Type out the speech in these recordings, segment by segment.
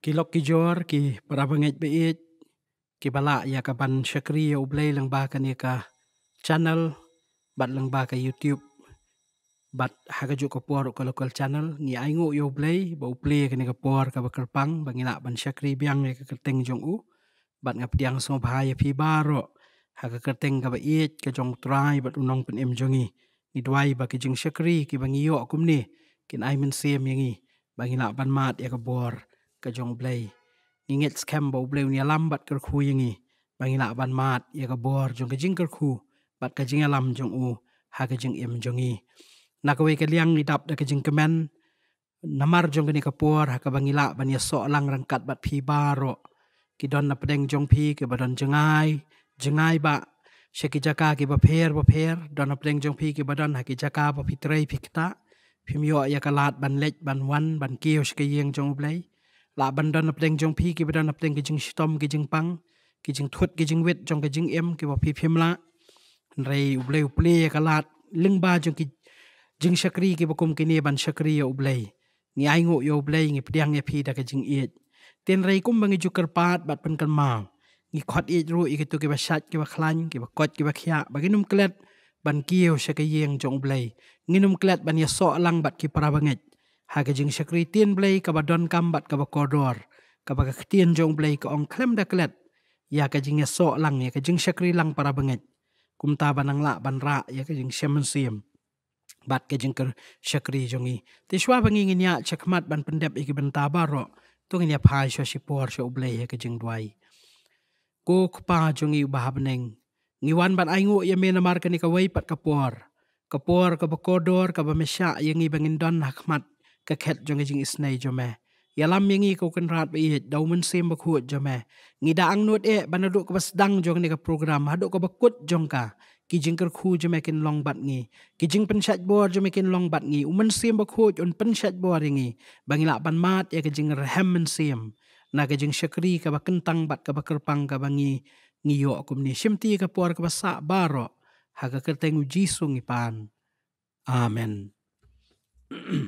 Ki lok ki jor ki prabangit beit ki bala ya ka ban syakri ya ublay lang ba ka ni ka channel bat lang ba ka youtube bat haga ju ka puar ka local channel ni aingu ya ublay ba ublay ka ni ka puar ka bakarpang bangila ban syakri biang ya ka kerteng jong u bat ngap diang so bahaya pi baro haga kerteng ka beit ka jong try bat unong pen em jongi ni dwai ba ki jing syakri ki bangiyo kum ni kin aimen sem yangi bangila ban mat ya ka puar ke jong blei. Ningit skem bau blei ni lambat ker khu yingi. Bangi nak ban mat ya ke bor jong kejing ker khu. Bat kejing alam jong u ha kejing em jongi. Nak wei ke liang ni dap da kejing kemen. Namar jong ke ni ke por ha ke bangi lak ban ya so lang rangkat bat pi baro. Ki don na pedeng jong pi ke badon jengai. Jengai ba Seki jaka ki bapher bapher dona pleng jong phi ki badan ha ki jaka ba phitrai phikta phimyo ya kalat ban lech ban wan ban kiyo shke yeng jong blai ละบันดานับเลงจงพีกิบดานับเลงกิจึงชิตอมกิจึงปังกิจึงทวดกิจึงเวทจงกิจึงเอ็มกิบอพีเพิมละไรอุบเลอุบเลยกลาดลึงบาจงกิจึงชักรีกิบกุมกิเนบันชักรีอุบเลงี่ไองูยอุบเลงีเปียงเอพีดักิจึงเอ็ดเตียนไรกุมบังกิจุกระปาดบัดเป็นกันมางีคอดเอ็ดรู้อีกตัวกิบชัดกิบคลังกิบกอดกิบขยะบักินุมเกล็ดบันเกียวชักเยียงจงอุบเลงินุมเกล็ดบันยาโซลังบัดกิปราบังเอ็ด ha ke jing sekri tin blai ka ba don kam bat ka ba kodor ka ba tin jong blai ka ong klem da klet ya ka jing so lang ya ka jing sekri lang para bengit kum ta ba nang la ban ra ya ka jing semen siem bat ke jing sekri jong i ti swa bangi ngi nya chakmat ban pendep i ki ban ta ba ro tu ngi pha sho si por sho blai ya ka jing dwai ko pa jong i ba ha neng ngiwan ban aingu ya me na mar ka ni ka wai pat ka por ka por ka ba kodor ka ba mesha ya ngi bangin don hakmat กะแคดจงกะจิงอิสเนจอมะยาลัมยังงี้ก็ันรัดไปเหตุดาวมันเซมบะขวดจอมะงี้ดอังนวดเอบันดุกับสดังจงกในกับโปรแกรมฮัดดุกับกุดจงกะกิจิงกระคูจอมะกินลองบัดงี้กิจิงปัญชัดบัวจอมะกินลองบัดงี้อุมันเซมบะขวดจนปัญชัดบัวงี้บางละปันมาดเอกิจิงระแฮมมันเซมนากิจิงชักรีกับบกันตังบัดกับบกระพังกับบางงี้งี้โยกุมนี้ชิมตีกับปัวกับสะบารอหากกระเตงอุจิสุงิปานอาเมน Mm-hmm.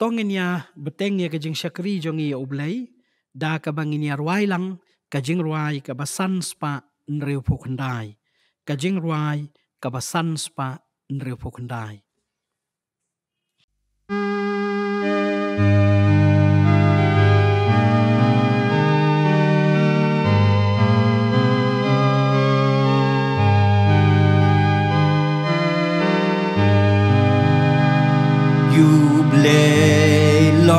tongin niya beteng niya kajing syakri jong iya ublay, da kabangin niya ruay lang, kajing ruay kabasans pa nriw po kunday. Kajing ruay kabasans pa nriw po kunday. Thank you.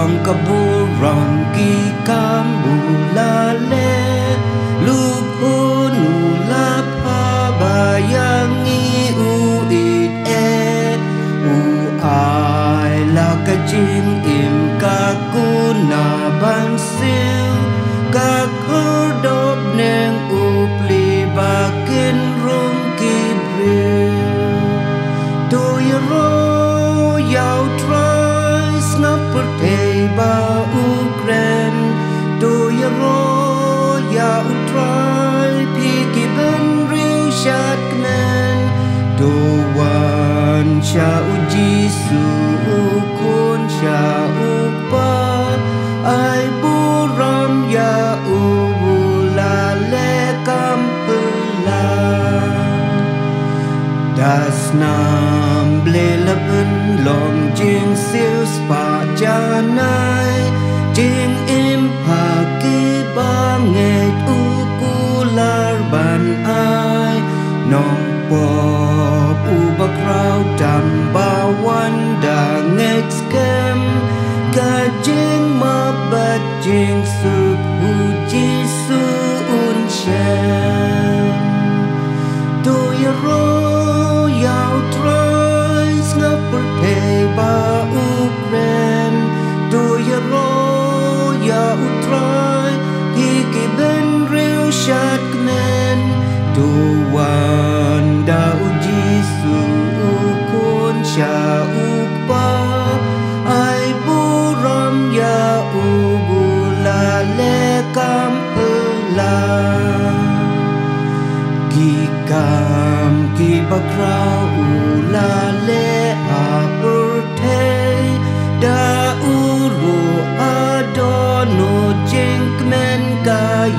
Ang kaburang gikamulale Lubon ulap habayang iuit e Uay lakajin im kakunabansin nam lê lập ân lòng chiên siêu spa cha nai chiên im hà ki ba nghề u cu la ban ai nong bò u bạc rau trầm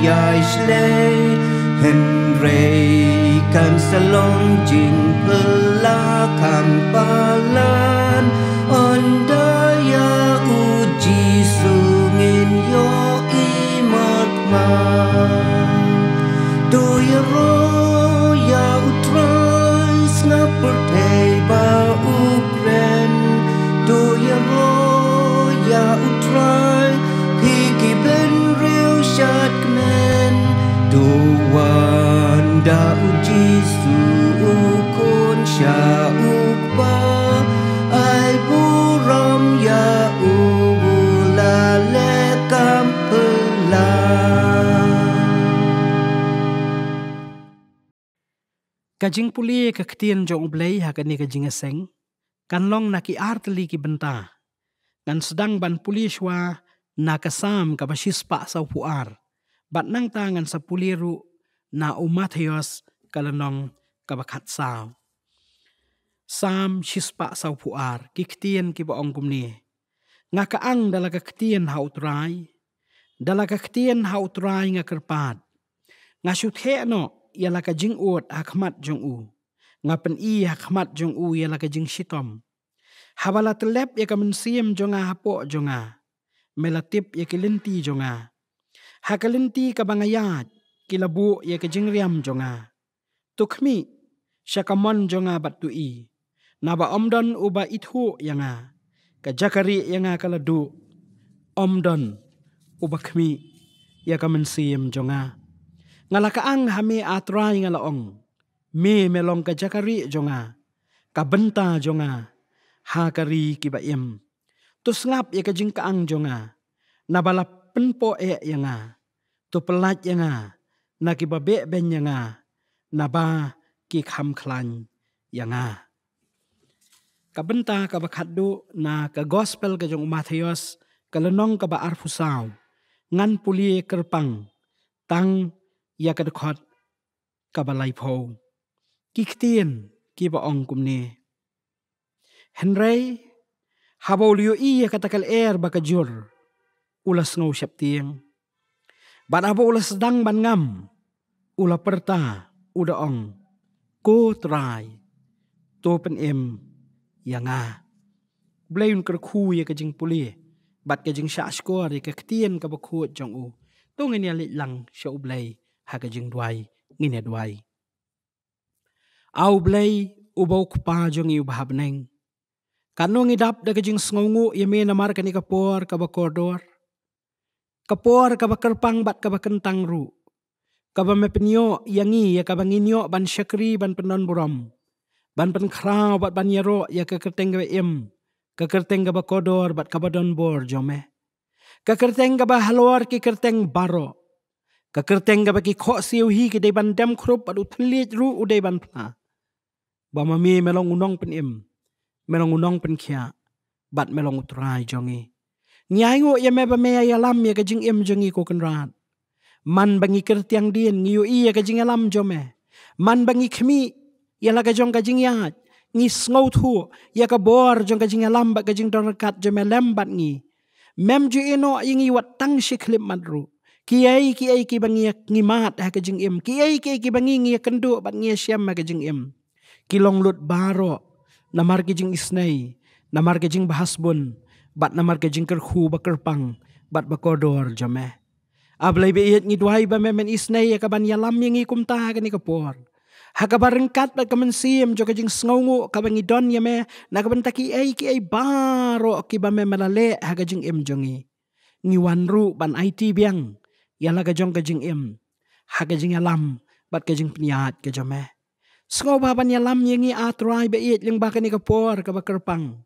jeg slei Hen rei kan salong jing pela kan pal Kajing puli ke ketien jong ublei ha ke ni ke jing seng. Kan long na ki art li ki benta. Kan sedang ban puli shwa na ke sam ka basis pak sa puar. Bat nang tangan sa puli ru na umat hios ka lenong ka bakat sao. Sam shispa sau puar ki ketien ki ba ong kumni. Nga ka ang dala ka ketien ha utrai. Dala ka ketien ha utrai nga kerpat. Nga syuthe no ialah ke jing uat hakmat jong u. Ngapen i hakmat jong u ialah ke jing sitom. Habala telep ia kamen siem jonga hapo a. Melatip ia kelinti jonga. Hakelinti ke bangayat. Kilabu ia ke jing riam jonga. Tukmi syakamon a batu i. Naba omdon uba ithu yang a, kajakari yang a kaladu. Omdon uba kmi ia kamen siem jonga. a ngalaka hami atrai ngalaong. Mi melong ka jakari jonga, kabenta jonga, hakari kibayim. Tus ngap ya kajing ang jonga, nabalap penpo e ya nga, tupelat ya nga, nakibabe ben ya naba kikham klan ya nga. Kabenta ka na ka gospel ka jong Matthews, kalenong ka ba arfusaw, ngan puli kerpang, tang ยากระคอดกับอะไรโพงกิกเตียนกีบองกุมเนเฮนไรฮาบอลิโออียากระตะกลเอร์บักจูร์อุลาสโนชับเตียงบัดอาบอุลาสดังบันงามอุลาเปิดตาอุดองกูตรายตัวเป็นเอ็มยังอาเบลยุนกระคูยากระจิงปุลีบัดกระจิงชาสกอร์กระเตียนกับบักขวดจงอูต้องเงียลิลังเชอุเบลย์ haga jing dwai ngine dwai au blai ubau kupa jong yu bhab neng kanu ngi dap daga jing sngongu yeme na mar kani ka por ka bakodor ka por ka bakerpang bat ka bakentang ru ka ba mepnyo yangi ya ka banginyo ban syakri ban penon buram ban pen kra bat ban yero ya ka kerteng ga em ka kerteng ga bakodor bat ka badon bor jome ka kerteng ba halwar ki kerteng baro กะกระเตงกบไปกิขอเซียวฮีกะได้บันดมครบอดุทลเลรู้อุได้บันพลาบ่มามีแม่ลองอุน้องเป็นเอ็มแม่ลองอุน้องเป็นเขียบัดแม่ลองอุตรายจงงีงยายงูยาแม่บะแม่ยาลำยากะจิงเอ็มจงงีโกกันราดมันบังอีกระเตียงเดียนงิ้อียากะจิงยาลำจอมแม่มันบังอีขมียาละกะจงกะจิงยาดงิสงอทูยากะบอร์จงกะจิงยาลำบดกะจิงดอนกัดจอแม่เลมบัดงีแมมจูเอโนยิงอีวัดตั้งชิคลิปมันรู้ Ki kiai ki bangi ngi mat ha lah ke jeng im ki kiai ki bangi ngi kendu bangi siam ma lah ke jeng im ki long lut baro namar ke jeng isnai namar ke jeng bahasbun bat namar ke jeng ker khu baker pang bat bakodor jame eh. ablai be iet ngi duai ba memen isnai ya kaban yalam yang ngi kumta ke ni kepor ha ka barengkat ba kemen siem jo ke jeng ngi kabangi don ya me na kaban taki ai kiai baro ki ba memen lale ha ke jeng im jongi ngi wanru ban IT biang Ha yang lagi jong kajing em, hak ya lam, bat kajing penyat kajam eh. Sengau bapa ni alam yang ni atrai beit yang bahkan ni kepor kebak kerpang.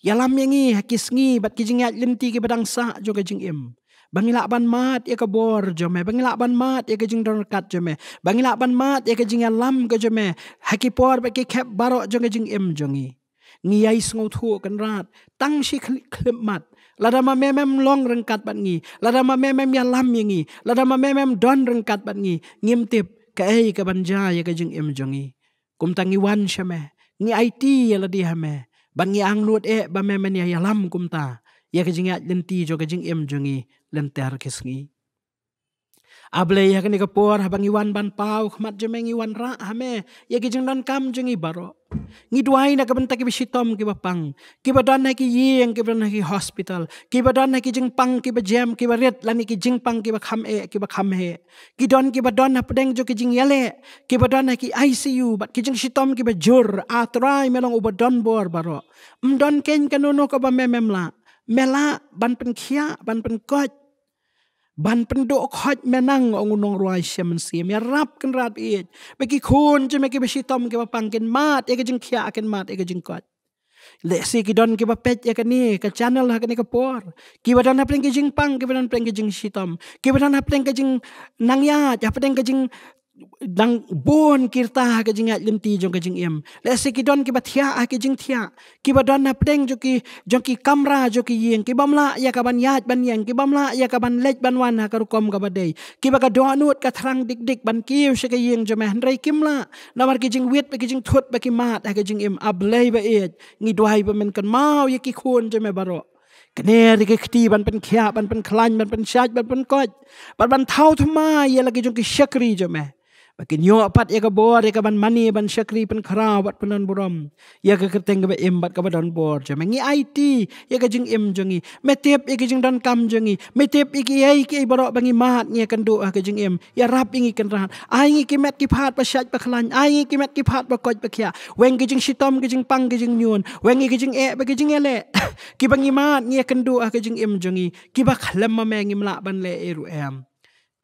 Yang lam yang ni hakis ni bat kajing yat lemti ke badang sak jong kajing em. Bangilak ban mat ya kebor jome. Eh. Bangilak ban mat ya kajing donkat jome. Eh. Bangilak ban mat ya kajing alam ke jome. Eh. Hakipor bagi kep barok jong kajing em jongi. Ngiyai sengau tu kan rat. Tang si klimat. Kli- Lada ma memem long rengkat bat ngi. Lada ma memem ya lam ngi. Lada ma memem don rengkat bat ngi. Ngim tip ke ay ke banja ya ke jeng em jongi. Kum tangi wan syame. Ngi IT ya ladi hame. Ban ngi ang nuot e ba memen ya ya lam kum ta. Ya ke jeng ya lenti jo ke jeng em jongi. Lentar kes ngi. Able ya kini kepor habang iwan ban pau khmat jemeng iwan ra ame ya ki jeng dan kam jeng ibaro ngi duai na kebenta ki bisitom ki bapang ki badan na ki yeng ki badan na ki hospital ki badan na ki jeng pang ki bajem ki bariat lani ki jeng pang ki bakham e ki bakham he ki don ki badan na pedeng jo ki jeng yale ki badan na ki icu bat ki jeng sitom ki bajur atrai melong ubadon bor baro mdon ken kanono ko ba memem la mela ban pen khia ban pen koch บันปันโดคอยแม่นั่งองุนงรวยเชมันเสียมีรับกันราดเอียดไปกี่คูณจะไม่กี่ไปชีตอมกี่ปังกันมาดเอกจึงเขียกันมาดเอกจึงกอดเลสีกี่ดอนกี่ปเป็ดเอกนี่กับชานลฮักนี่กับปอร์กี่วันนับเพลงกี่จึงปังกี่วันนับเพลงกี่จึงชีตอมกี่วันนับเพลงกี่จึงนางยาจะเพลงกี่จึง dang bon kirta ha ke jingat lemti jong ke jing em le se ki don ki bathia ha ah ke jing thia ki ba don na pdeng jo ki jo ki kamra jo ki yeng ki bamla ya ka ban yaj ban yeng ki bamla ya ka ban lej ban wan ha ka rukom ka badai ki ba ka do anut ka thrang dik dik ban ki se ke yeng jo mehn rei kim la na mar ki jing wet pe ki jing thot pe ki mat ha ke jing em ablai ba e ngi dwai ba men kan mau ye ki khun jo me baro kene ri ke khti ban pen khya ban pen khlan ban pen shaj ban pen koj ban ban thau thma ye la ki jong ki shakri jo meh Bagin yo apat ya ke bor ya ke ban mani ban syakri ban kara wat penan borom. Ya ke kerteng ke em bat ke badan bor. Jama ngi IT ya ke jeng em jengi. Metep ya ke jeng dan kam jengi. Metep ya ke ya ke ibarok bagi mahat ngi akan doa ah, ke jeng em. Ya rap ingi ken rahat. Ay ngi kimet kipat pa syaj pa kelan. Ay ngi kimet kipat pa koj pa kya. Weng ke jeng shitom ke jeng pang ke jeng nyun. Weng ke jeng ek pa ke jeng ele. Ki bangi mahat ngi akan doa ah, ke jeng em jengi. Ki bak lemma mengi melak ban le eru em.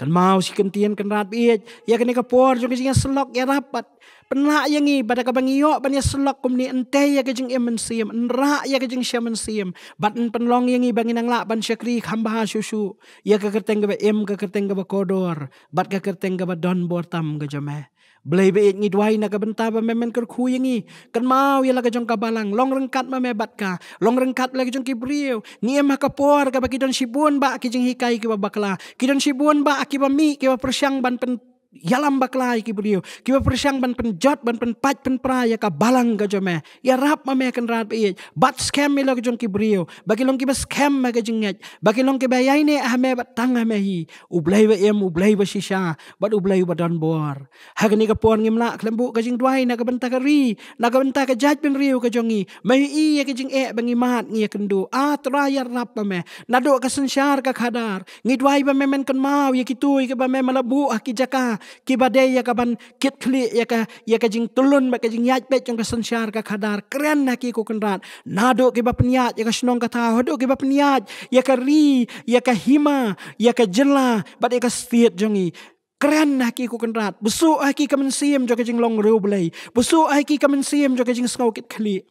กันเมาสิกันเตียนกันราดเบียดยากันในกระปอจงกันจิงสล็อกยารับปัดปนละยังงี้บัดกับงี้ยอบันยาสล็อกกุมนี่อันเตยยากันจิงเอ็มันเสียมอันระยากันจิงเชมันเสียมบัดอันปนลองยังงี้บังินังละบันชักรีคำบาชูชูยากันกระเตงกับเอ็มกันกระเตงกับโคดอร์บัดกันกระเตงกับดอนบอร์ตัมกันจะแม่บลเองิดไว้นะกับบรรดาบ่แม่แม่นกระคุยอย่างงี้กันมาเวลากระจงกับบาลังลองรังกัดมาแม่บัดกาลองรังกัดแล้วกระจงกิบเรียวเนี่ยมากระปอร์กับกิดอนชิบุนบะกิจงฮิกายกิบบักลากิดอนชิบุนบะกิบมีกิบประชังบันเป็น yalam baklai ki beliau ki ba persyang ban pen jot ban pen pat pen pra ya ka balang ga jome ya rap ma me kan rat ye bat scam mi lok jong ki beliau bagi long ki ba scam ma ga jingat bagi long ki ba yai ne ah me bat tang ah me hi u blai ba em u blai ba sisha bat u blai ba don bor ha ga ni ga pon ngim la klembu ga jing duai na ga bentak ri na ga bentak ga jaj pen riu ga jongi me i ya ga jing e eh bangi mat ngi ya ken do a ah, tra ya rap ma me na do ka sensyar ka khadar ngi duai ba me men kan mau ya ki tu ya ba me malabu ah ki jaka ki bade ya ka ban kit kli ya ka ya ka jing tulun ba ka jing yaj pe chong ka sanshar ka khadar kren na ki ko kunrat na do ki ba pniyat ya ka shnong ka tha ho do ki ba pniyat ya ka ri ya ka hima ya ka jela ba de ka stiet jongi Keren nak ki ku kenrat. Busuk ai ki kamen siem jo kejing long riu belai. busu ai ki kamen siem jo kejing sengau kit kali.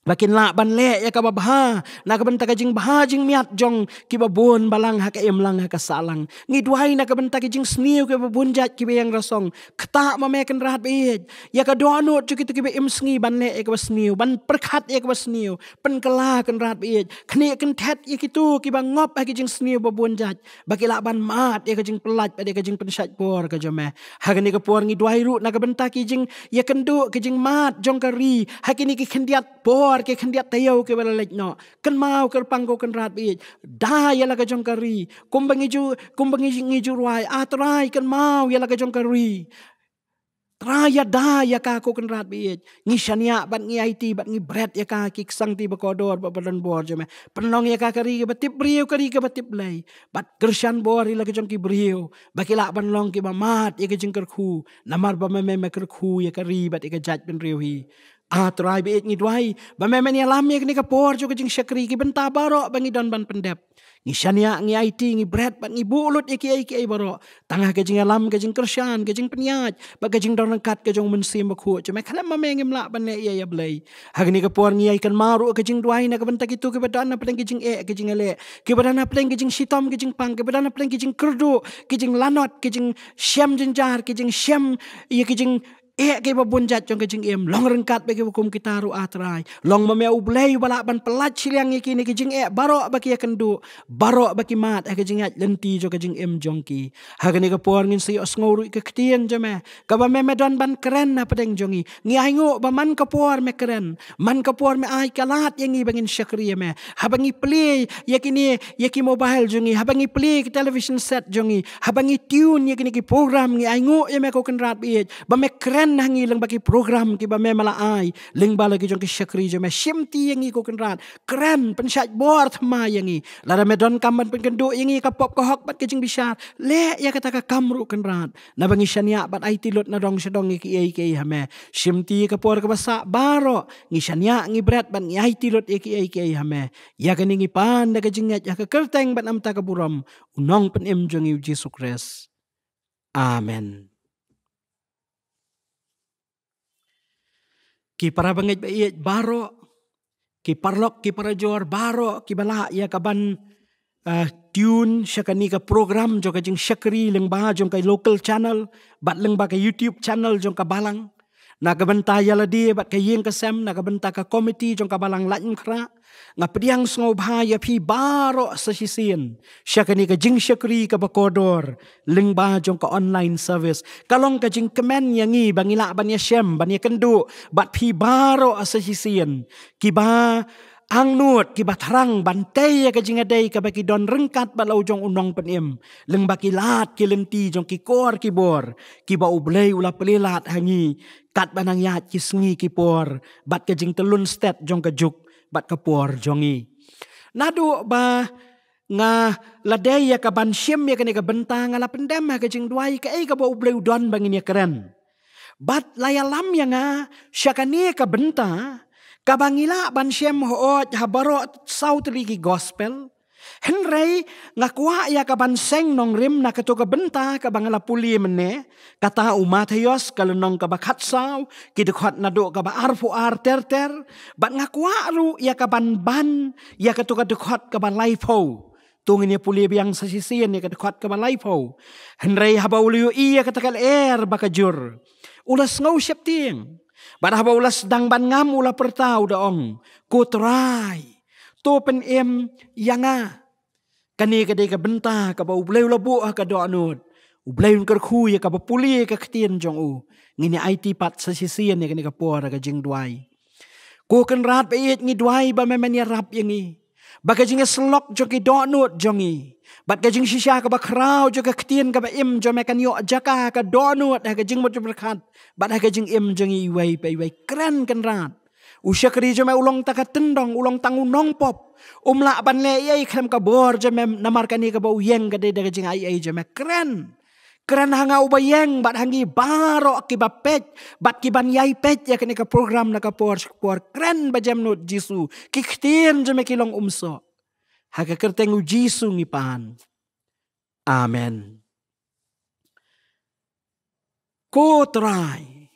Bakin la ban le ya ka babha na ka bentak jing bha jing miat jong ki bon balang ha ka emlang ha salang ngi duai na ka bentak jing sniu ki babun jat ki yang rasong kta ma meken rahat be ya ka dono chuki tu ki be imsngi ban le ek ya was niu ban perkhat ek ya was niu pen kala ken rahat be khni ken thet ya ki tu ki ba ngop ha ki jing sniu babun jat baki la ban mat ya ka jing pelat pa de ka jing pensat por ka jome ha ni ka por ngi duai ru na ka bentak jing ya ken du ki mat jong ka ri ha ni ki khndiat por อดเกขันเดียเตียวเกเวลาเล็กเนาะกันมาเกลปังโกกันราดบีดได้ยาละกจงการีกุมบังยิจูกุมบังยิงจูรวายอาตรายกันมาวยาละกจงการีตรายาดายาคาโคกันราดบีดงิชันยาบัดงิไอทีบัดงิเบรดยาคากิกสังตีบกอดอดบัดบันบอร์จมั้ยปนองยาคาการีกับติบเรียวการีกับติบเลยบัดกระชันบอร์ยาละกจงกิเรียวบัดกิละปนองกิบมาดยาละกจงกระคูนามาร์บัมเมเมเมกระคูยาการีบัดยาจัดเป็นเรียวฮี a trai be ngi duai, ba me me ni lam ni ka por ju kjing syakri ki benta baro ba ngi don ban pendep ngi shania ngi it ngi bread ba ngi bulut iki iki ai baro tanga ke jing lam ke jing kersian ke jing penyaj ba ke jing don kat ke jong mun sim ba khu cuma kala ma me ngi mla ba ne ye ye blai ha ngi ka ngi ai kan maru ke duai, dwai na ka benta ki tu ke badan na pleng ke e ke jing ale ke badan na pleng ke jing sitom pang ke badan na pleng ke kerdu ke jing lanot ke jing syam jinjar ke jing syam ye ke Eh, ke bo bun jat jong jing em long rengkat bagi hukum kita ru atrai long me u blei bala ban pelat chiliang iki ni ke jing e baro bagi ke kendu baro bagi mat e ke jing ngat lenti jo ke jing em jong ki ha ke ni ke por ngin si os ngoru ke ktien jo me ka ba me don ban keren na pedeng jong i ngi ai ngo ba man ke por me keren man ke por me ai ka lat yang i bangin syakri me ha bang play ye ki ni ye ki mobile jong i ha bang play ke television set jong i ha bang tune ye ki ni ki program ngi ai ngo ye me ko kenrat bi ba me keren kan nangi lang bagi program ki ba me mala ai ling bala ki jong ki syakri jong me syemti yangi iko kenrat keren pen syak bor thma yang i lara me don kamban pen kendu yang i ka pop ka hok bat ki jing bisar le ya kata ka kamru kenrat na bangi syania bat ai tilot na dong sedong ki ai e ki ha me syemti ka por ka basa baro ngi syania ngi bret bat ngi ai tilot ki ai e ki ha me ya kan ngi pan da ka jing ya ka kerteng bat am ta ka buram unong pen em jong i jesus christ amen ki para bangit ba iya baro ki parlok ki para jor baro ki bala ya kaban uh, tune syakani ka program jo ka jing syakri leng ba jo ka local channel bat leng ba ka youtube channel jo ka balang na ka benta ya la di bat ka yeng ka sem na ka benta ka committee jo ka balang lain kra nga priang sungo bha ya phi baro sa sisin sya kani ka jing sya kri ka bakodor ling ba jong ka online service kalong ka jing kemen ya ngi bangila ban ya shem ban ya kendu bat phi baro sa sisin ki ba ang nuot ki ba thrang ban te ya ka jing adai e ka ba ki don rengkat ba lau jong unong pen im ling ba ki lat ki lenti jong ki kor ki bor ha ki ba ublei ula pelilat hangi kat banang ya ki sngi ki por bat ka jing telun stat jong ka juk บัดกระปวรจงีนาดูบางาละเดียกับบันเชียมเมียกันกับบันตางาละเป็นเดมมากจึงด้วยก็เอกับอุบลดอนบางเนียกันบัดลายลำยังงาชักนี้กับบันตากับบางิละบันเชียมโอจฮับบรอเศร้าตรีกิกอสเปล Henry ngakua ia ya ka banseng nong rim na ka toka benta ka bangala puli mene kata umat hayos ka lenong ka bakat saw ki de khat nado ka ba arfu ar ter ter bat ngakua ru ia ya ka ban ban ia ka toka de khat ka ba life ho tung ini ya puli biang sisi ni ka de khat ka ba life ho Henry haba uliu ia ka takal er baka jur ulas ngau syap ting bat haba ulas dang ban ngam ula pertau da ong ku try Tupen em yanga กันนี่ก็ได้กับบันตากับอุบเลวละบุกับดอนูดอุบเลวกับคุยกับปุลีกับเตียนจงอู งี้เนี่ยไอทีปัดเสียเสียเนี่ยกันนี่กับปัวกับจิงดวยกูกันรัดไปเอ็ดงี้ดวยบะแม่แม่เนี่ยรับยังงี้บักจิงสล็อกจงกีดอนูดจงงี้บักจิงชิชากับคราวจงกับเตียนกับเอ็มจงแม่กันโยจักากับดอนูดกับจิงมัจุประคัดบักจิงเอ็มจงงี้ไวไปไวกรนกันรัด u shakri jo me ulong ta tendong ulong tang u nong pop um ban le ye khrem ka bor jo me namar ka ni ka bo yeng ga de de ga jing ai ai jo me kren kren hanga u ba yeng bat hangi baro ki pet bat kiban ban yai pet ya ka program na ka por por kren ba jam no jisu ki khtien jo me ki long um so ha u jisu ni pan amen ko trai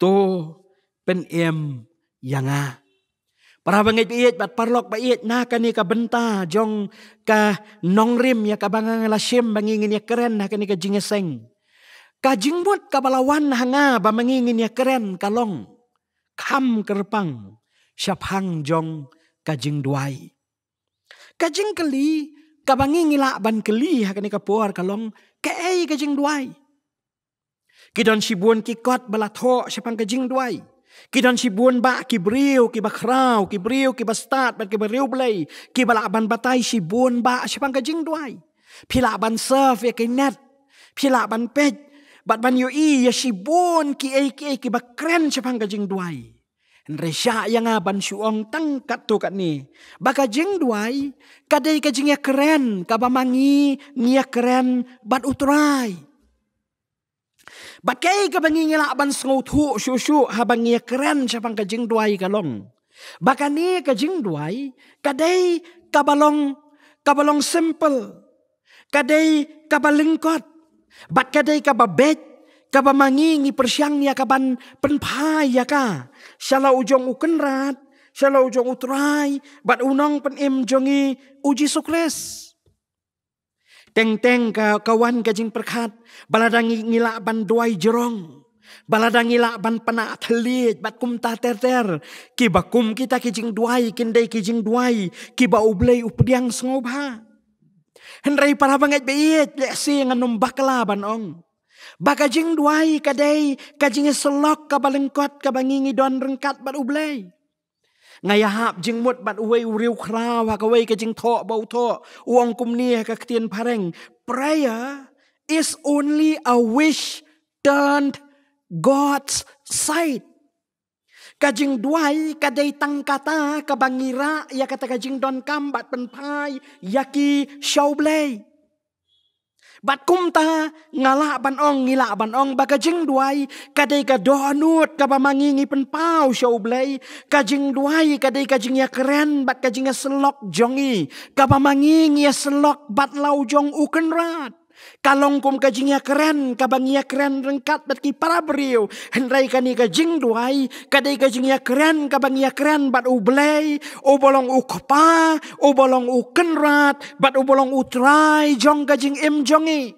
to pen em ยังาปราบังไอปีเอ็ดบัดปรลอกปีเอ็ดนากันนี่กับเบนตาจงกะนองริมยากับบังงลาเชมบังงิงเนี่ยเกรนนากันนี่กับจิงเซงกะจิงบุตกับลาวันหางาบังงิงเนี่ยเกรนกะลองคำกระปังชาพังจงกะจิงดวยกะจิงกะลีกับบังงิละบันกะลีหากันนี่กับปัวร์กะลองแกเอ้กะจิงดวยกิดอนชิบวนกิกอดบลาโทชาพังกะจิงดวยกี่ดันชิบวนบะกี่บริวกี่บะคราวกี่บริวกี่บะสตาร์ทกี่บะเรียวเบลยกี่บะละบันบะไตชิบวนบะชิบังกะจิงด้วยพิละบันเซิร์ฟเอกไอเน็ตพิละบันเป็ดบัดบันยูอียาชิบวนกี่เอกเอกี่บะเกรนชิบังกะจิงด้วยเรชายังอาบันชูองตั้งกัดตัวกันนี่บะกะจิงด้วยกะเดยกะจิงเอเกรนกะบะมังีเงียเกรนบัดอุตราย Bakai ke bangi ngila aban sengau thu ha ya keren syapang ke jing duai ke long. Bakani kabalong, kabalong simple. Kadai kabalengkot, bat kadai kababet, kabamangi ngi persiang ni akaban penpai ya, ya ujong ukenrat, syala ujong utrai, bat unong pen uji suklis teng teng ka kawan ka jing perkat baladangi ngila ban duai jerong baladangi la ban pana thlit bat kum ta ter ter ki ba kum kita ki jing duai kin dei ki jing duai ki ba ublei updiang sngoba henrei para banget beit le sing anum bakla ban ong Bakajing duai kadai kajing e selok kabalengkot kabangingi doan rengkat bat ublei. ไงหาบจึงหมดบัดอวยเรียวคราวากเวยก็จึงเทาะเบาเทาะอวงกุมเนียกัเตียนพระเร่ง prayer is only a wish turned God's s i g h t กะจึงด้วยกะได้ตังกาตากะบังงีระยากะตะกะจึงดอนกำบัดเป็นพายยากีชาวเบลบัดกุ้มตางาละบันองงีละบันองบากะจิงด้วยกะไดกะดอนูดกะบะมังงีงีเป็นเป้าโชว์เบลยกะจิงด้วยกะไดกะจิงยาเครนบัดกะจิงยาสล็อกจงอีกะบะมังงีงีสล็อกบัดเหล่าจงอุกันราด kalong kum ka jingya keren, kabangia keren rengkat berki ki para beriu. Hendrai kani kajing duai, kadai ka jingya keren, kabangia keren bat u belai, u bolong u kepa, u bolong u kenrat, bat u bolong u trai, jong kajing jing im jongi.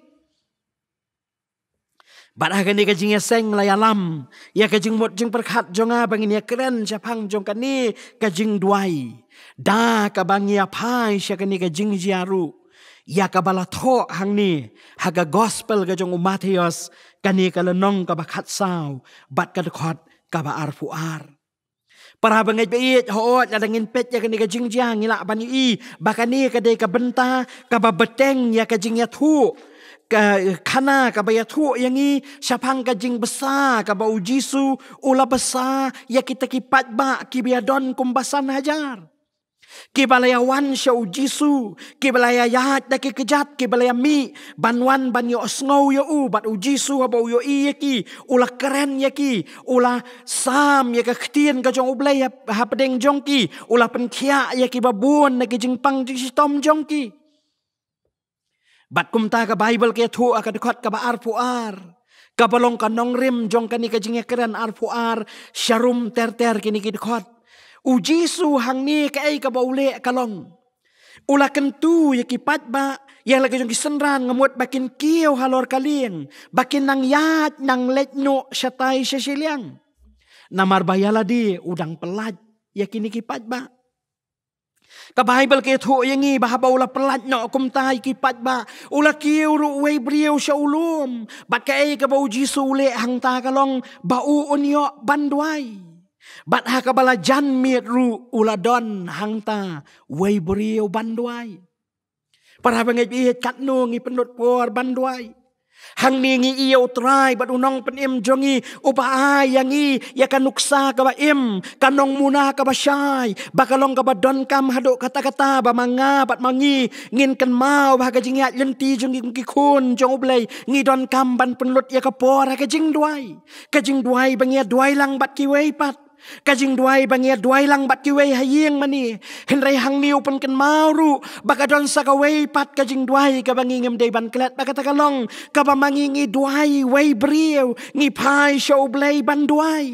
Bat ha kani ka jingya seng lay alam, ya ka jing mot jing perkhat jonga bangia keren, siapang jong kani kajing jing duai. Da kabangia pai, siapang kani kajing jing jiaruk ya ka bala tho hang ni ha ga gospel ga jong matthias ka ni ka nong ka ba khat sao bat ka khat ka ba ar ar para ba ngai bi ho ot la ngin pet ya ka ni ka jing jang ila ban i ba ka ni ka de ka benta ka ba beteng ya ka jing ya thu ka khana ka ba ya thu yang i shapang ka jing besa ka ba u jisu ula besa ya kita ki pat ba ki bi ya don kum hajar Kibalaya wan syau jisu, kibalaya yahat daki kejat, kibalaya mi, banwan ban yo osngau yo u, bat u jisu habau yo iya ki, ula keren ya ki, ula sam ya kektian ka jong ublay ha pedeng jong ki, ula penkia ya ki babuan na ki jengpang jisi tom jong ki. Bat kumta ka Bible ke thu aka dekot ka ba arfu ar. Kabalong ka nongrim jong ka ni ka jingya keren arfu ar, syarum ter ter kini ki dekot. Ujisu hang ni ke ai ka baule kalong ula kentu ye ki patba ye la ke jong senran ngamut bakin kiu halor kalien bakin nang yat nang letno syatai sesiliang namar bayala di udang pelat ye kini ki patba ka bible ke thu ye ngi ba ba ula pelat no kum tai ki patba ula kiu ru we brio syaulum bakai ke bau jisu le hang ta kalong bau unyo banduai Bat hakabala jan miet ru uladon hangta wei brio banduai. Para bangai bi kat no ngi penut por banduai. Hang ni ngi iau trai bat unong pen im jongi upa ai yang i ya kanuksa ka ba im kanong muna ka ba syai bakalong ka ba don kam hado kata-kata ba manga bat mangi ngin ken mau ba ka jingiat lenti jongi ngi kun jong ublei ngi don kam ban penut ya ka por ha ka jing duai ka jing duai bangia duai lang bat ki wei pat กะจิงด้วยบางเงียด้วยลังบัดกิเวหายยงมันี่ เห็นไรหังนิวปนกันมารูบักดอนสักเวปัดกะจิงด้วยกะบางงีเงมเดบันเกลดบักตะกะลองกะบางงีงีด้วยเวเบรียวงีพายโชว์เบลบันด้วย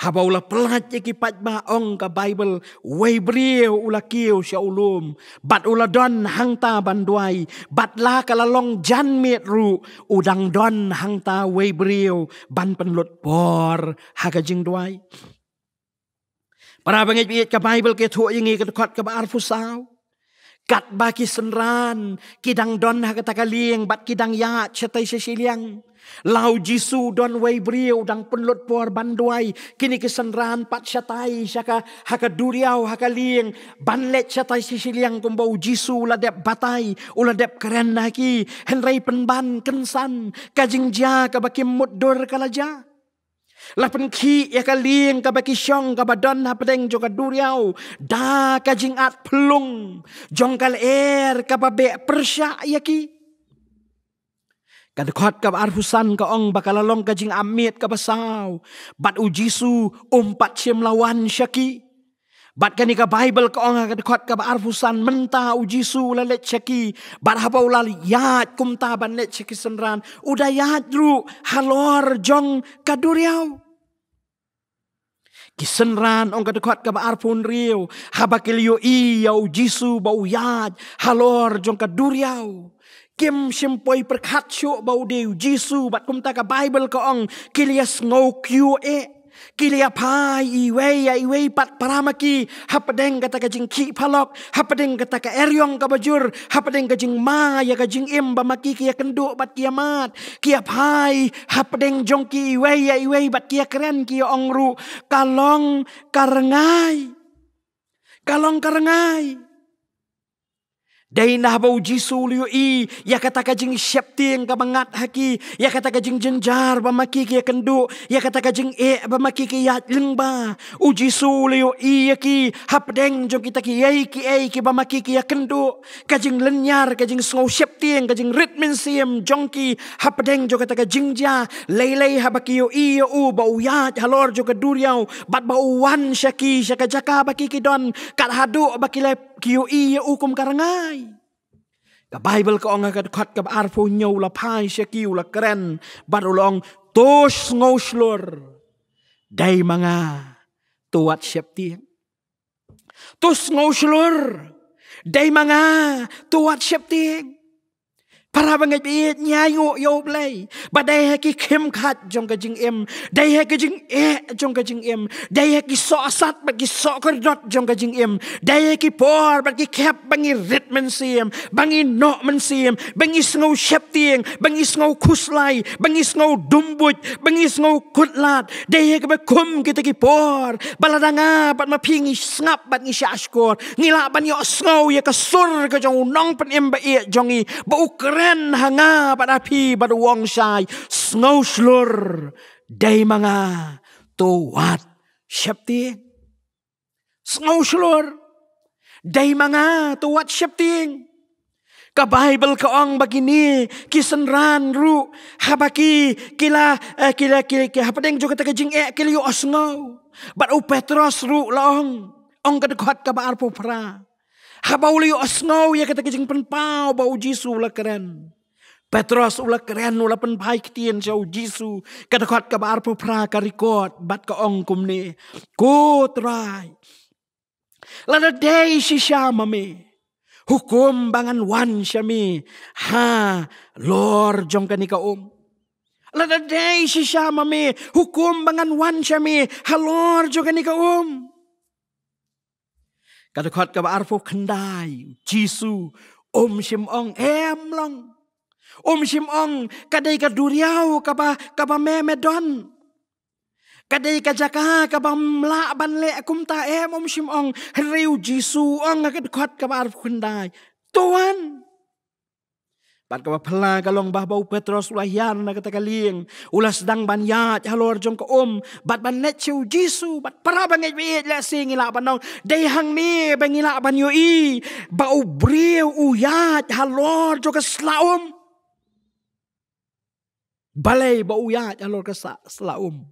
Habau la pelat je ki patma ong ka Bible. Wei briu ula kiu sya ulum. Bat ula don hang ta banduai. Bat la kalalong jan miet ru. Udang don hang ta wei briu. Ban penlut por haga jing duai. Para bangit biit ka Bible ke tuak yang ikat kuat ka baar fusau. Kat baki senran. Kidang don haga takaliang. Bat kidang yaat syatai syasiliang. Kidang don haga takaliang. เหล่าจิสูดอนไวเบียวดังเป็นรถปวรบันด้วยกินิกสันรานปัชตายชะกะฮักดูเรียวฮักเลียงบันเลชะตายชิชิเลียงกุมบูจิสูละเด็บบัตายอุละเด็บเครนนากีเฮนไรเป็นบันกันสันกะจิงจากะบักิมมุดดอร์กะละจาละเป็นขี้ยากะเลียงกะบักิช่องกะบัดดอนฮะเปรงจกะดูเรียวดากะจิงอัดพลุงจงกะเอร์กะบะเบะปรชะยากี Kan kot ke arfusan ke ong bakal long ke jing amit ke pasau. Bat ujisu umpat cim lawan syaki. Bat kani ke Bible ke ong ke kot ke arfusan menta ujisu lelet syaki. Bat hapa ulal yad kumta ban let syaki senran. Uda yaat dulu halor jong kaduriau. Kisenran ong ke dekat ke arfun riau. Haba kilio iya ujisu bau yad halor jong kaduriau. duriau. กิมชิมปอยประคัดชั่วบาเดียวจีซูบัดคุมตากับไบเบิลก็องกิเลสงูคิวเอกิเลพายอีเวยอีเวยปัดปรามกีฮับประเด็งกตะกจิงขีพลอกฮับประเด็งกตะกเอริยงกบจุรฮับประเด็งกจิงมายากจิงเอ็มบามกีเกียกันดุบัดเกียมาดเกียพายฮับประเด็งจงกีอีเวยอีเวยบัดเกียเครนเกียองรุกาลองการงายกาลองการงาย Dai nah bau jisu i, ya kata kajing septing yang mangat haki, ya kata kajing jenjar ba maki ki kendu, ya kata kajing e ba maki ki ya lengba. U jisu i ya ki, hap deng jo kita ki yai ki e ki ba maki ki ya kendu, kajing lenyar kajing sungau septing kajing ritmin siem jong ki, hap deng jo kata kajing ja, lei lei ha i ya u bau ya halor jo ka duriau, bat bau u wan syaki syaka jaka ba ki ki don, kat hadu ba ki lep kiu i ya u kum karangai. Ka Bible ka onga ka kat ka arfo nyau la pai sya kiu la kren. Baru long tos ngau shlur. Dai manga tuat siap tiang. Tos ngau shlur. Dai manga tuat siap tiang. ប្រាប់ងៃបៀញាយងយោបលៃបដៃហេគីខឹមខាត់ចុងកជីងអឹមដៃហេគីជីងអេចុងកជីងអឹមដៃហេគីសោអសាត់បគីសោករដតចុងកជីងអឹមដៃហេគីពរបគីខាប់បងីរិទ្ធមិនសៀមបងីណក់មិនសៀមបងីស្ងោឆាប់ទៀងបងីស្ងោខុសឡៃបងីស្ងោឌុំបុចបងីស្ងោខុតឡាតដៃហេគីបគុំគីតគីពរបលដងាបាត់មកភីងីស្ងាប់បាត់ងីឆាស្កោងីឡាបានយោស្ងោយកសុរកជុងណងពនអឹមបអៀចុងីបអ៊ូក្រ ren hanga pada pi pada wong shai snow slur day manga to wat shapti snow slur day manga to wat shapti ka bible ka ong bagini kisen ran ru habaki kila eh, kila kila ki hapeng juga ta eh e kilo osno but u petros ru long ong kedekat ka ba arpu pra Habaw layo asngaw ya kata kijing penpau bau Jisu ula keren. Petros ula keren ula penpai ketien siau Jisu. Kata kuat kabar pupra karikot bat ka ong kumne. Ku terai. Lada day si syama me. Hukum bangan wan syami. Ha, lor jongkani ka um. Lada day si syama me. Hukum bangan wan syami. Ha, lor jongkani ka um. Ha, lor jongkani ka um. กัดขอดกับอารฟกันได้ชีซูอมชิมอองแอมลองอมชิมอองกัดได้กัดดูเรียวกับกับแม่แมดอนกัดได้กัดจักฮากับมลาบันเละคุมตาแอมอมชิมอองเรียวจีซูอองกัดขอดกับอารฟกันได้ตัวน Pat ka pala galong bahbaw Petros ulah yan na katakaling. Ulah sedang banyat ya Lord jong om. Um. Bat ban net siu Jisu. Bat para bang ngay biit la si ngila banong. Day hang mi bang ngila ban yu bau Ba ubri uyat ya Lord jong kasla om. Um. Balay uyat ya Lord kasla um.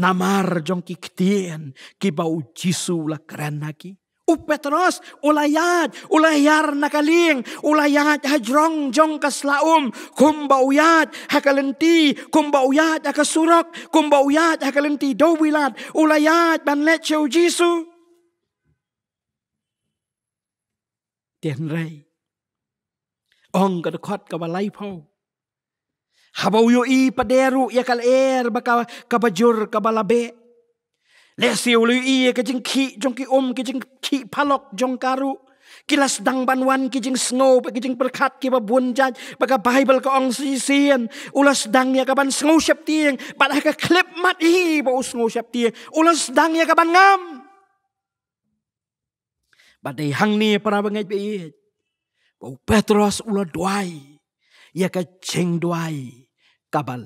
Namar jong kiktien. Kibaw Jisu la kerana kiktien. Upetros, ulayat ulayar nakaling ulayat hajrong jong kaslaum kumba uyat hakalenti kumba uyat akasurok kumba uyat hakalenti do wilat ulayat ban let chew jisu tian rei ong ka de khot ka balai phau Habau yo i paderu ya kal er baka kabajur kabalabe le siu lu i ke jing ki jong ki om um, ki jing ki palok jong karu kilas dang wan, ki jing snow pe ki jing perkat ki ba bun jaj pe bible ka ong si sian ulas dang ya ka ban snow syap tieng ba la ka clip mat hi ba us snow syap tieng ulas dang ya ka ban ngam ba dei hang ni para ba ngai pe i ba petros ula duai ya ka cheng duai ka ba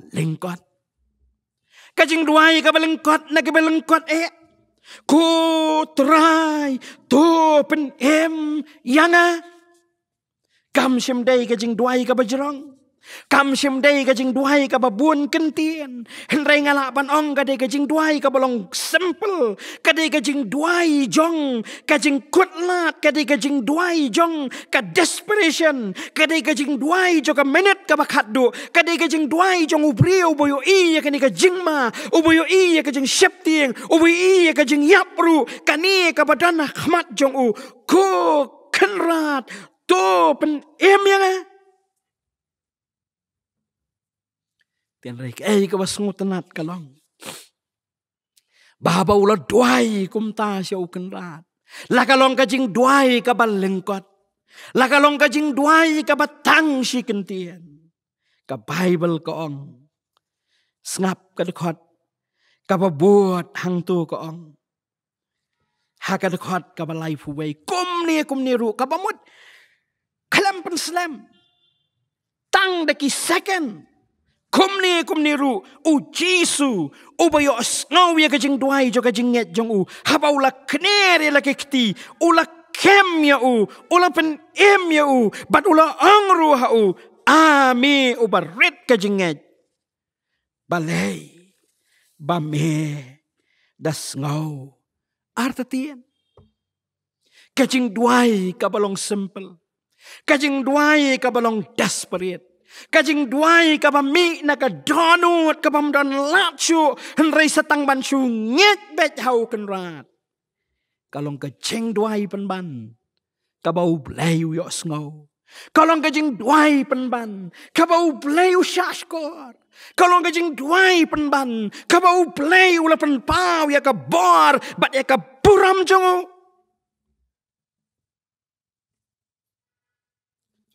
ก็จิงรวยก็เป็นลังกอดนะก็เป็นลังกอดเอะกูตรายตัวเป็นเอ็มยังไงกำเชมได้ก็จิงรวยก็ไปจรอง Kam shim day ka jing duhai ka ba buon kentien. Hendray nga la ban ong ka day ka jing duhai ka balong simple. Ka day ka jing duhai jong. Ka jing kutlat. Ka day ka jing duhai jong. Ka desperation. Ka day ka jing duhai jo ka minit ka ba khaddu. Ka day ka jing duhai jong ubriya ubayo iya ka ni ka jing ma. Ubayo iya ka jing shiptieng. Ubayo iya ka jing yapru. Ka ni ka ba dana khmat jong u. Ko kenrat. To pen em yang eh. tinrik ay eh, ka basungot nat kalong baba ulat duay kumta siya ukenrat lakalong ka jing duay ka balengkot lakalong ka jing duay ka batang si kentian ka bible koong snap ka dekot ka babuot hang tu koong ha ka dekot ka balay fuway kum ni kum ni ru ka bamut kalam pen slam tang deki second Kumni, kumni ru u jisu u ba yo snow ye kajing duai jo kajing yet jong u haba u la kneri la ke kti u la kem ya u u la pen em ya u bat u la ang ru ha u Ami mi u ba red kajing yet ba ba me da snow arta tien kajing duai ka balong simple kajing duai ka balong desperate Kajing duai ka bami na ka donut ka bam don lachu henrei setang ban chu ngek bet hau ken rat. Kalong ka cheng duai pen ban ka bau blai u yo snow. Kalong kajing duai pen ban ka bau blai u shashkor. Kalong kajing duai pen ban ka bau blai u lapen pau ya ka bor bat ya ka buram jongok.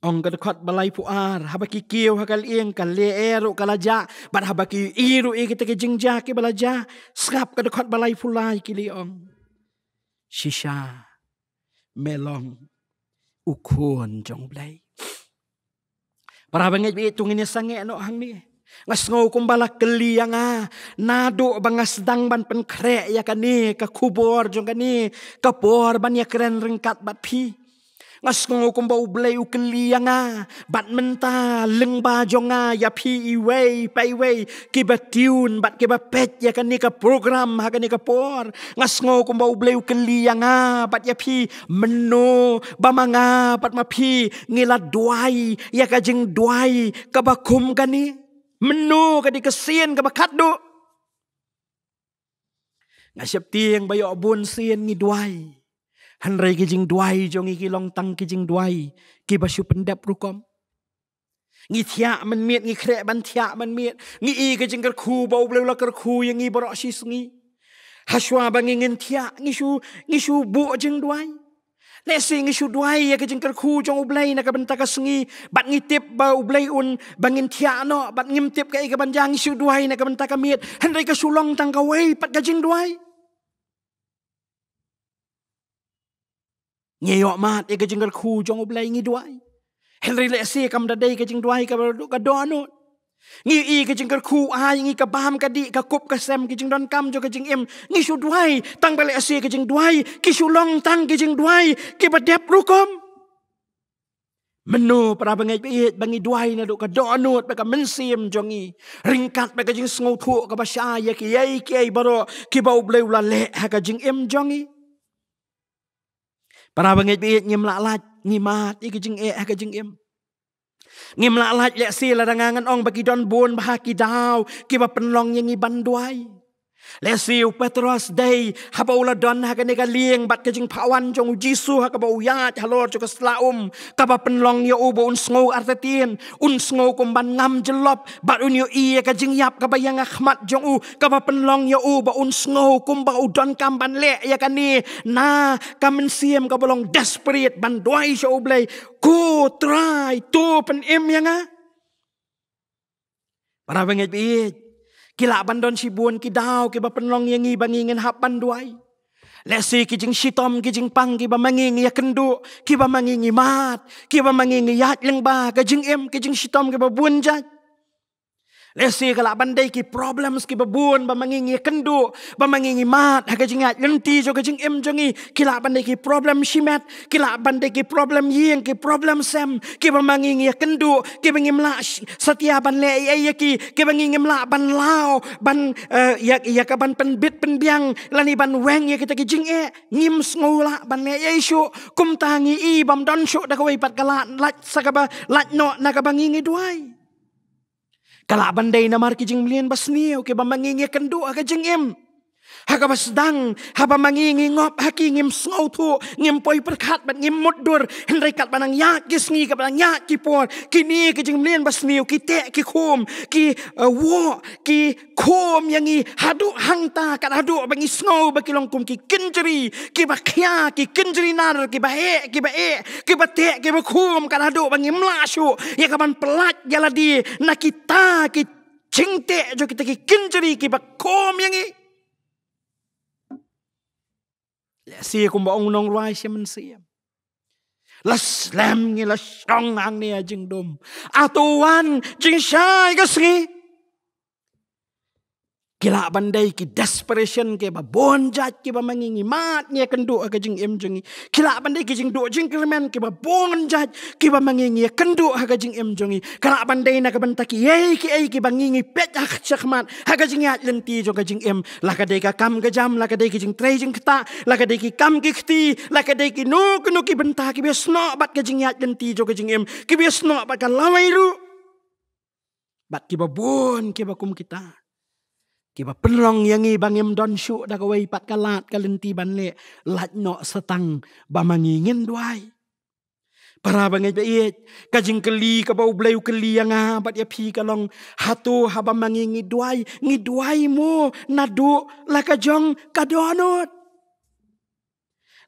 องกระคดบลายผู้อารฮับกิเกียวฮักกเลียงกันเลเอรุกลาจาบัดฮับกิอีรุอีกตะกจิงจากิบลาจาสกับกระคดบลายผู้ลายกิเลียงชิชาเมลองอุคุนจงเลยปราบังเงยปีตุงินยสังเงนอหังนี้ ngasngau kumbala kelianga nado bangas dang ban pen kre ya kani ka kubor jong kani ka por ban ya keren rengkat bat pi ngas kong o kumbau blei u kelianga bat menta leng ba jonga ya pi i wei pai wei ki ba tiun bat ki ba pet ya kan ni ka program ha kan ni ka por ngas kong o kumbau blei u kelianga bat ya pi menno ba manga bat ma pi ngila duai ya ka jeng duai ka ba kum ka ni menno ka di kesian ka ba kaddu ngasep tiang bayo bun sian ni duai ฮันไรกิจิงดวายจงอีกิลองตังกิจิงดวายกิบาชุปันเดบรุกอมงีเทียมันเมียดงีเครบันเทียมันเมียดงีอีกิจิงกระคูเบาเปลวละกระคูยังงีบรอกชิสงีฮัชวาบังเงินเทียงีชูงีชูบุจิงดวายเลสิงชูดวายยากิจิงกระคูจงอุเบลนะกับบรรทักสงีบัดงิทิบบาอุเบลอุนบังินเทียนอบัดงิมติบกับอีกบันจังชูดวายนักับบรรทักเมียดฮันไรกัชูลองตังกะเวยปัดกัจิงดวายเงีอยมาเอกจึงกระคูจงอุบเลยงี้ด้วยเฮลรีเลเซียกำดัดได้ก็จึงด้วยกับกระดอนนุงี้อีก็จึงกระคูอายงี้กับบามกัดีกับกบกับแซมก็จึงดอนกำจก็จึงเอ็มงี้ชุดด้วยตั้งไปเลเซียก็จึงด้วยกิชุลองตั้งก็จึงด้วยกิบเด็บรุกมมนูปราบังไงไปบังีด้วยนะดูกระดอนุดไปกับมันเสียมจงอีริงกัดไปกับจึงสงทุกกับภาษาเยกิยัยกียบรอกิบอาเบลวละเละกัจึงเอ็มจงอีប្រាប់ងេចពីញឹមលាក់លាច់ញីម៉ាទីគឺជឹងអេអកជឹងអឹមញឹមលាក់លាច់លះស៊ីលរងងងអងបកីដុនបួនបាគីដាវគីបប្រឡងញីងីបាន់ដួយ Le siu Petros day haba ula don ha kene ka bat ke jing pawan jong jisu ha ka bau yat ha lor jo ka slaum ka ba penlong yo ubo un sngo artetien un sngo kum ban ngam jelop bat un yo iye ka jing yap ka ba yang ahmat jong u ka ba penlong yo ubo un sngo kum ba udon kam ban le ya ka ni na ka men siem ka bolong desperate ban doai sho ublei ku try to pen im yang a para bengit bih กีฬาบันดอนชีบวนกีดาวกีบะเป็นรองยังีบังงีเงินหับบันด้วยและสีกีจิงชีตอมกีจิงปังกีบะมังงีเงียกันดุกีบะมังงีงีมาดกีบะมังงีงียัดยังบากะจิงเอ็มกีจิงชีตอมกีบะบุญจัด Lesi kalau bandai ki problem ki bebun ba mangingi kendu ba mangingi mat ha kajing ngat lenti jo kajing em jo ngi kila bandai ki problem shimet kila bandai ki problem yeng ki problem sem ki ba mangingi kendu ki bangi mla setia ban le ai ki ki bangi ngemla ban lao ban eh, ya ya ka ban pen bit pen biang lani ban weng ya kita ki jing e ngim ngula ban le ai shu kum tangi i bam don shu da kawai pat kala lat sakaba lat no na ka bangi duai Kalaban day na marki jing mlien bas ni, okay ba mangingi kendo aga jing im. Hakabas dang haba ngi ngop haki ngim tu, ngim poi perkat bat ngim muddur hendai banang yakis ngi ke banang yakki por kini kejeng jing bas niu ki te ki khum ki eh, wo yangi hadu hangta kat hadu bangi sngau ba kilongkum ki kinjri ki ba ki kinjri nar ki ba he ki ba ki ba ki ba khum kat hadu bangi mlasu ya ka ban pelat jaladi nakita ki cinte jo kita ki kinjri ki ba yangi ลเสียกุมบองนองรายเชมันเสียมละแลมงี้ละช่องนางเนี่ยจึงดมอาตัววันจึงชายก็สี Kila bandai ki desperation ke ba bon jat ki ba mangingi mat nye kendo ke jing em jingi. Kila bandai ki jing do jing kermen ke ba bon jat ki ba mangingi kendo ke jing em jingi. Kala bandai na ke banta ki yei ki ei ki bangingi pet ak cek mat ke jing yat lenti jo ke jing em. La ke dek kam ke jam, la ke dek ki jing tre jing kita, la ke dek ki kam ki kti, la ke dek ki no ke ki banta ki bias no bat ke jing yat lenti jo ke jing em. Ki bias no bat ke lawai ru. Bat ki ba bon ki ba kum kita. กี่ว่าเป็นรองยังไงบางเอ็มดอนชุดักไว้ปัดกลาดกาลันตีบันเละหลัดเนาะสตังบามังีเงินด้วยปราบังไงไปเอชกะจิงกะลีกะบ่าเบลกะลียังาบัดยาพีกะลองฮาตูฮาบามังีงิดด้วยงิดด้วยโมนาดุละกะจองกะดอนด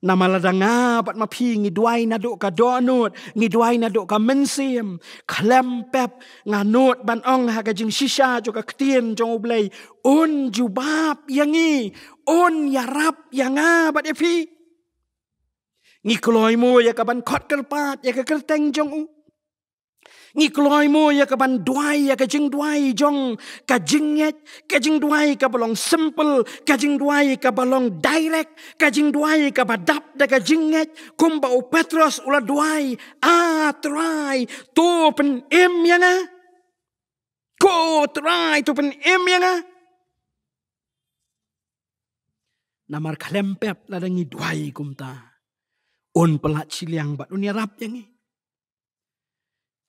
นามาลดังาบัดมาพีงิดวายนาดุกะดอนูดงิดวายนาดุกะเมนซียมคลมเปบงานูดบันอองหากจิงชิชาจุกะเตียนจงอุเลยอุนจูบาบยังงี้อุนยารับยังงาบัดเอพีงิคลอยมวยยากะบันขอดกระปาดยากะกระเตงจงอุ ni kloy mo ya ka ban dwai ya ka jing dwai jong ka jing yet ka jing dwai ka balong simple ka jing dwai ka balong direct ka jing dwai ka ba dap da ka jing yet kum ba o petros ula dwai a try to open em ya na ko try to open em ya na namar kalempep la dangi dwai kum ta on pelat siliang bat dunia rap yang ini.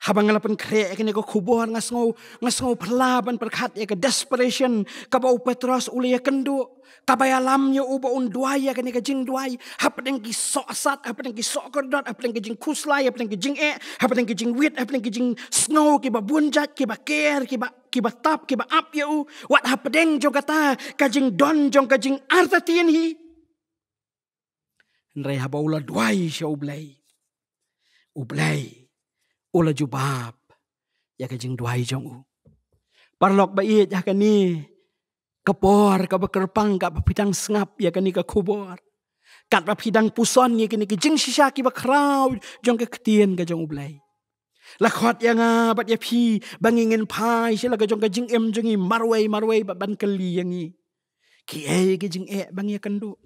Habang lapan kreya ek nego kubuhan ngasngau ngasngau ngas pelaban perkhat ek desperation kabau petros uli ek kendo kabaya lamnya uba unduai ek nego jing duai apa yang ki sok sat apa yang ki sok kerdot apa yang ki jing kuslay apa yang ki jing e apa yang ki jing wit apa yang ki jing snow kiba bunjat kiba ker, kiba kiba tap kiba up ya u wat apa yang jo kata kajing don jong kajing arta tien hi nrei habaula duai sya ublay ublay ula jubab ya ka jing duai jong u parlok ba iet ya ka ni kepor ka bekerpang ka pitang sengap ya ka ni ka kubor kat ba pidang puson ya ni kini ki jing sisa ki ba kraw jong ka ketien ka jong u blai la khot ya nga bat ya phi bangingen phai sila ka jong ka jing em jong i marwei marwei ba ban kali yang i ki ai ki jing e bangia ya kandu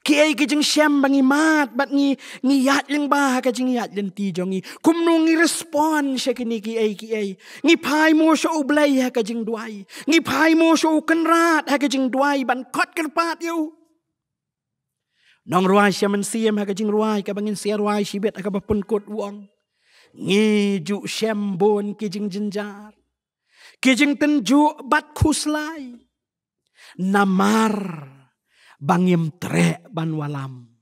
Ki ay kajing siyam bang imat, ba't ni, ni yatling ba, kajing yatling tijo ni. Kumno ni respon siya kini ki ay ki ay. Ni pay mo siya ublay ha kajing duway. Ni pay mo siya ukenrat ha kajing duway, ban kot kerpat yo. Nong ruay siya man siyam ha kajing ruay, kabangin siya ruay siya bet ha kot uang. Ni ju siyam bon kajing jenjar. Kajing tenju bat kuslay. Namar. Namar bangim tre ban walam.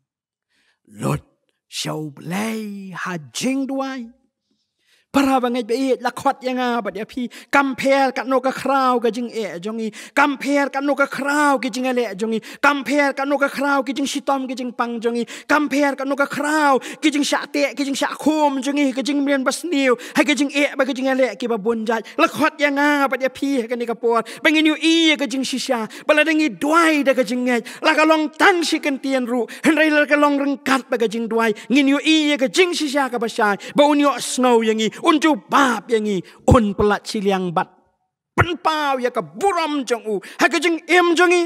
Lord, show play hajing duai. พระบังไงไปเอละคดยังไงบัดเดียพี่กัมเพลกันนกะคราวกั็จึงเอะจงอีกัมเพลกันนกะคราวกั็จึงเอเลจงอีกัมเพลกันนกะคราวกั็จึงชิตอมกั็จึงปังจงอีกัมเพลกันนกะคราวกั็จึงชะเตะกั็จึงชะคุมจงอีกั็จึงเรียนบัสนิวให้กั็จึงเอะไปกั็จึงเอเลกีบบุญใจละคดยังไงบัดเดียพี่กันนี่กระปวดไปเงีไงนิวอีกั็จึงชิชาบัดเลลยงี้ด้วยเด็กัจึงเงยละก็ลองตั้งชิกันเตียนรู้เห็นไรละก็ลองรังกัดไปกั็จึงด้วยเงี้ินิวอีกั็จึงชิชากับบัะชายบ่าวนิอสโนว์ยังอี un chu ba pyang un pla chi liang bat pen pa ya ka buram chong u ha ka jing em jong i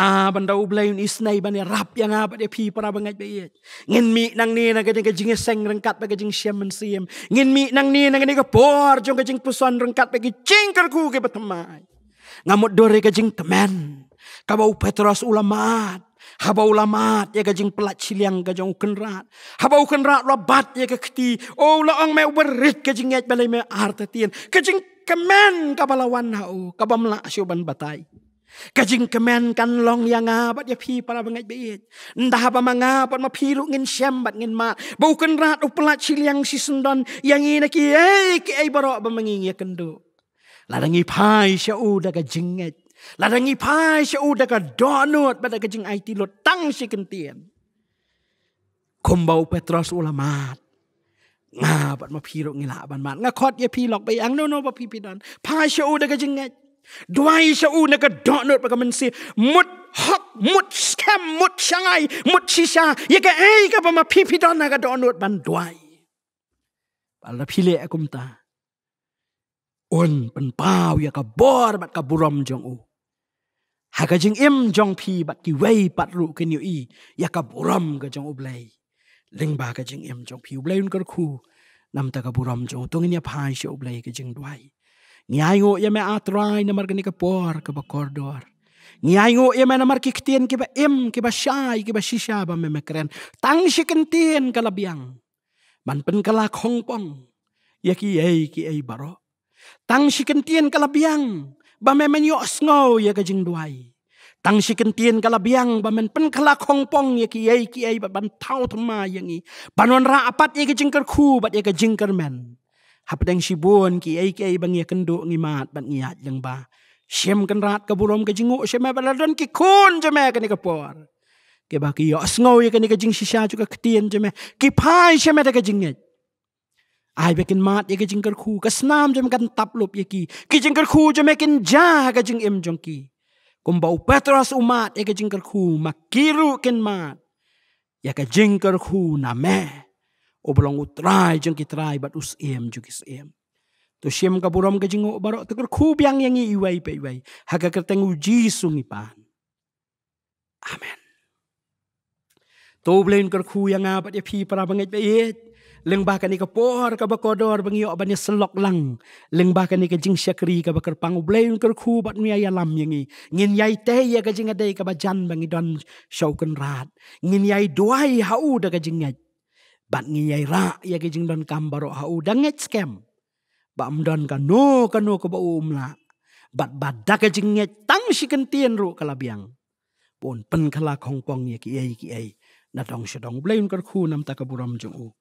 a ban dau blain is nei ban ya rap yang apa de pi para bangai be ye ngin mi nang ni na ka jing ka jing seng rengkat ba ka jing siam men siam ngin mi nang ni na ka ni ka por jong ka jing pusan rengkat ba ki cing ker ku ke betemai ngamot dore ka jing temen ka bau petros ulamat Habau lamat ya ke jing pelat ciliang ke jang ukan rat. Habau ukan rat labat ya ke keti. Oh la ang me uberit ke jing ngayat balai me arta tiin. Ke jing kemen kabalawan hau. Kabam la asyoban batai. Ke jing kemen kan long ya ngabat ya pi para bengayat beit. Ndah apa ma ngabat ma piru ngin siam bat ngin mat. Bau ukan rat upelat ciliang si sendon. Yang ina ki ye ki ay barok bamangin ya kenduk. Larangi pai syau dah ke jingit. ลาดังีพายชูดกะดอนวดบัดกะจึงไอติลดตั้งสิกันเตียนคมเบาเปตรอสอุลามาดงาบัดมาพีรกงิลาบันมานงาคอดยาพีหลอกไปอังโนโนบพีพีดอนพายชูดกะจึงไงดวายชูดกะดอนวดบัดกะมันสิมุดฮักมุดสแคมมุดช่างไอมุดชิชายกะเอ้ยกะบมาพีพีดอนนักะดอนวดบันดวายบัลพิเลกุมตาอุนเป็นเป้ายากะบอร์บัดกะบุรอมจงอูหากจึงเอ็มจองพีบัดกิเวปัดรุกันอยู่อีอยากับุรมก็จงอุบเลยเล่งบากจึงเอ็มจองพีอุบเลยนก็คูนำตะกับุรมจงตรงนี้พายเชอุบเลยก็จึงด้วยงีายงูยงแม่อัตรายนำมันกันกับปอร์กับบกอร์ดอร์ง่ายงูยงแม่นำมันกิกเตียนกับเอ็มกับชายกับชิชาบะแม่มเครนตั้งชิกันเตียนกับาบียงมันเป็นกะลาคงปองยากี่เอกี่เอบารอตั้งชิกันเตียนกับาบียง bamemen yo snow ye ya gajing duai tang sikin tien kalabiang bamen pen kala khong pong ye ya ki ye ki ai ban thau thma yangi banon ra apat ye ya gajing ker khu bat ye gajing ker men hap deng sibun ki ye ki ai bang ye kendo ngi mat ban ngi yat yang ba shem kan rat ka burom ke jingu shem e ba ladon ki kun jeme ka ni ka por ke ba ki yo snow ye ka ni ka jing sisha chu ka ktien jeme ki phai shem ta e ka jinget ไอ้เบกินมาดยังกิจิงกระคูกระสนามจะมีการตับลบยังกี่กิจิงกระคูจะมีกินจ้ากิจิงเอ็มจงกี่กุมบ่าวเปตรัสอุมาดยังกิจิงกระคูมักกิรุกินมาดยังกิจิงกระคูน่าแม่โอบลองอุตรายจงกิตรายบัดอุสเอ็มจุกิสเอ็มตุเชมกับบุรอมกิจิงโอบารอตกระคูเบียงยังงี้อวัยไปอวัยหากกระเตงอุจีสุงิปานอเมนตัวเบลนกระคูยังอาบัดยพีปราบังเอ็ดไปเอ็ด lengbah kani ke pohar, ke bakodor bengi ok banya selok lang lengbah kani ke jing syakri ke bakar pang blain ker khu bat mi ayalam yangi ngin yai te ya ke jing ade ke bajan bengi don shoken rat ngin yai duai hau da ke jing ngai bat ngin yai rak ya ke jing don kambaro hau da ngai scam Bat mdon ka no ka no ke ba umla bat bat da ke jing ngai tang si kentien ru kalabiang pon pen kala kong kong ye ki ai ki ai na dong shodong blain ker nam takaburam ke buram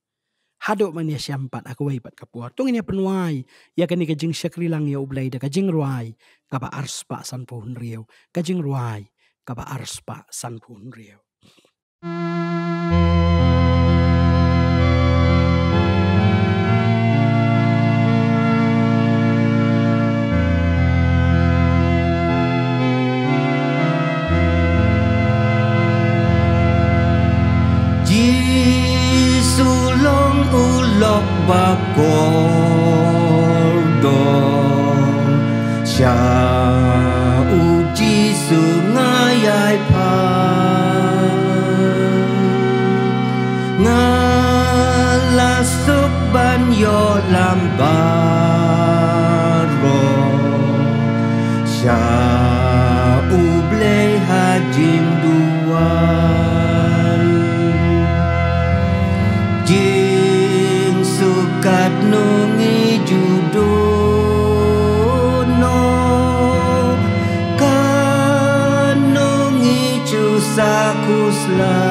hadok mania siampat aku wai pat kapua tong ini penuai ya kini kajing syakrilang ya ublai da kajing ruai kaba arspa sanpun riau kajing ruai kaba arspa sanpun riau bakodo Shau Jisu ngayai pa Ngalasuk ban yo lambaro Shau blei hajim duan Jisu Cát kad no ngejudo no kad no ngeju sakuslah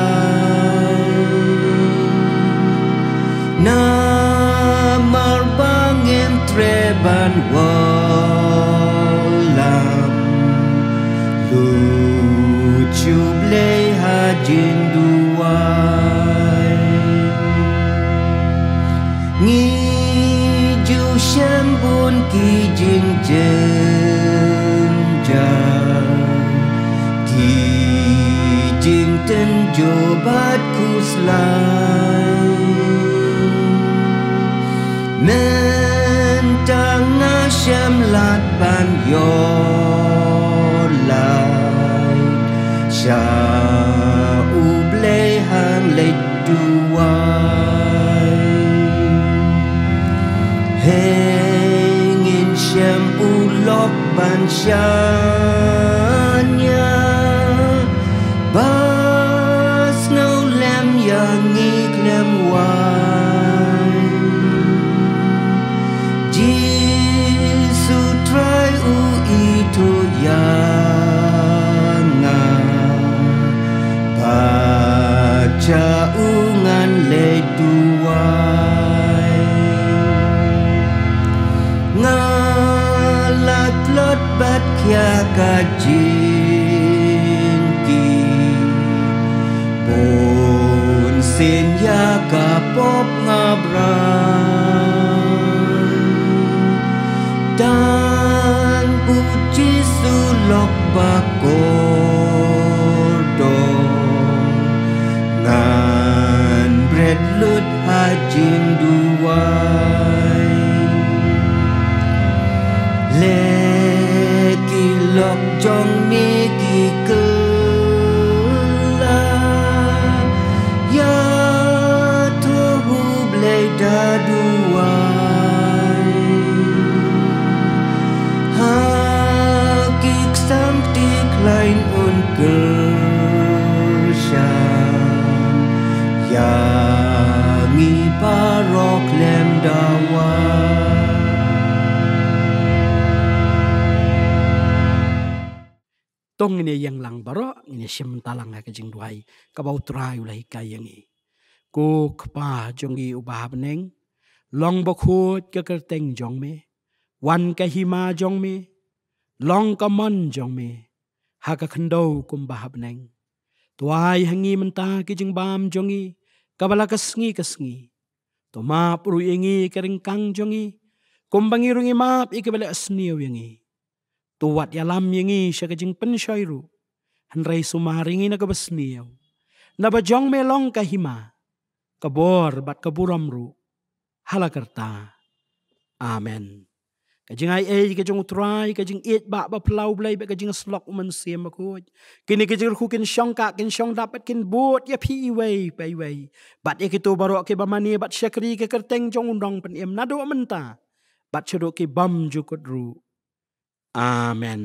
rencananya Bas nâu lem ya ngik nem wan Jisu trai u itu ya nga Baca ungan le duan kajinti pun sin ya kapop ngabra dan uci sulok bakodo ngan bread lut hajing duan ngi ne yang lang baro ngi ne sim talang ha kajing duai ka bau trai ulai ka yang i ku kpa jong i ubab neng long ba khut ka ker teng jong me wan ka hi ma jong me long ka mon jong me ha ka khndo kum ba hab neng tuai hangi menta ki jing bam jong i ka bala ka sngi ka sngi to ma pru ingi kering kang jong i kum bangi rungi map ikabala asniu yang i ke bala ตัวัดยาลำยังงี้ฉันก็จึงเป็นชอยรู้ฮันไรสุมาริงีนก็บสเนียวนับจองเมลองกะหิมากะบอรบัดกะบุรมรู้ฮาลากรตาอาเมนกะจึงไอเอกะจงอุทรายกะจึงเอ็ดบะบะพลาวบลัยกะจึงสลอกมันเสียมะคุยกินกะจึงคุกินช่องกะกินช่องดับกินบูดยาพี่อีเวไปเวบัดเอกิตัวบารอกิบามานีบัดเชครีกะกระเตงจงอุนรองเป็นเอ็มนาดูอมันตาบัดชะดูกิบัมจุกดรู้อาเมน